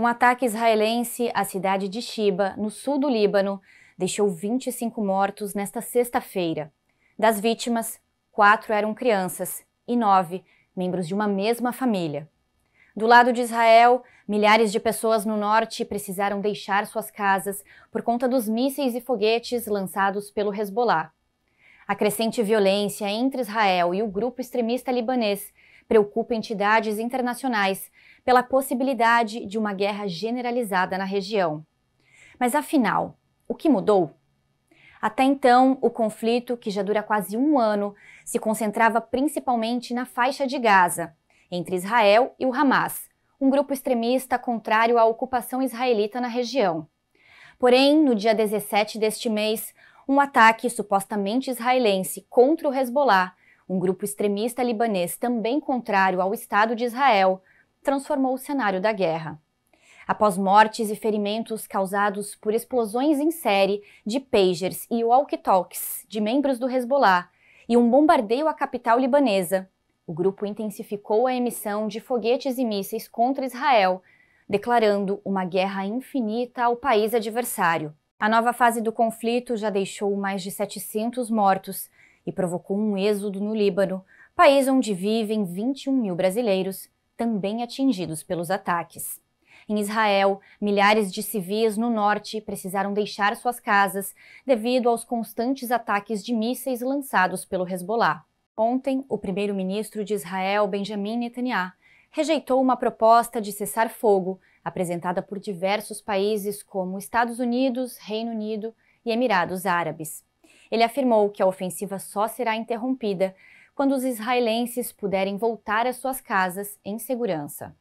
Um ataque israelense à cidade de Shiba, no sul do Líbano, deixou 25 mortos nesta sexta-feira. Das vítimas, quatro eram crianças e nove membros de uma mesma família. Do lado de Israel, milhares de pessoas no norte precisaram deixar suas casas por conta dos mísseis e foguetes lançados pelo Hezbollah. A crescente violência entre Israel e o grupo extremista libanês preocupa entidades internacionais pela possibilidade de uma guerra generalizada na região. Mas afinal, o que mudou? Até então, o conflito, que já dura quase um ano, se concentrava principalmente na faixa de Gaza, entre Israel e o Hamas, um grupo extremista contrário à ocupação israelita na região. Porém, no dia 17 deste mês, um ataque supostamente israelense contra o Hezbollah, um grupo extremista libanês também contrário ao Estado de Israel, transformou o cenário da guerra. Após mortes e ferimentos causados por explosões em série de pagers e walkie-talkies de membros do Hezbollah e um bombardeio à capital libanesa, o grupo intensificou a emissão de foguetes e mísseis contra Israel, declarando uma guerra infinita ao país adversário. A nova fase do conflito já deixou mais de 700 mortos e provocou um êxodo no Líbano, país onde vivem 21 mil brasileiros, também atingidos pelos ataques. Em Israel, milhares de civis no norte precisaram deixar suas casas devido aos constantes ataques de mísseis lançados pelo Hezbollah. Ontem, o primeiro-ministro de Israel, Benjamin Netanyahu, rejeitou uma proposta de cessar fogo apresentada por diversos países como Estados Unidos, Reino Unido e Emirados Árabes. Ele afirmou que a ofensiva só será interrompida quando os israelenses puderem voltar às suas casas em segurança.